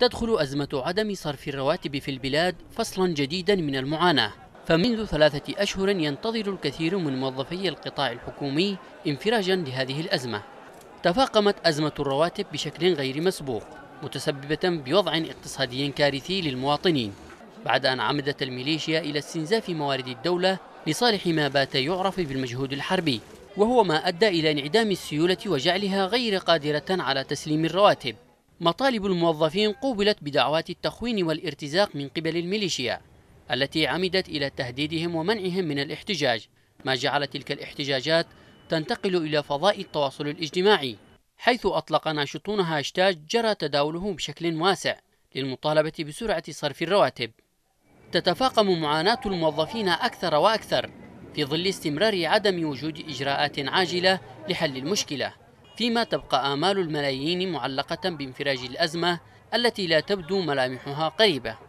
تدخل أزمة عدم صرف الرواتب في البلاد فصلا جديدا من المعاناة فمنذ ثلاثة أشهر ينتظر الكثير من موظفي القطاع الحكومي انفراجا لهذه الأزمة تفاقمت أزمة الرواتب بشكل غير مسبوق متسببة بوضع اقتصادي كارثي للمواطنين بعد أن عمدت الميليشيا إلى استنزاف موارد الدولة لصالح ما بات يعرف بالمجهود الحربي وهو ما أدى إلى انعدام السيولة وجعلها غير قادرة على تسليم الرواتب مطالب الموظفين قوبلت بدعوات التخوين والارتزاق من قبل الميليشيا التي عمدت إلى تهديدهم ومنعهم من الاحتجاج ما جعل تلك الاحتجاجات تنتقل إلى فضاء التواصل الاجتماعي حيث أطلق ناشطون هاشتاج جرى تداوله بشكل واسع للمطالبة بسرعة صرف الرواتب تتفاقم معاناة الموظفين أكثر وأكثر في ظل استمرار عدم وجود إجراءات عاجلة لحل المشكلة فيما تبقى آمال الملايين معلقة بانفراج الأزمة التي لا تبدو ملامحها قريبة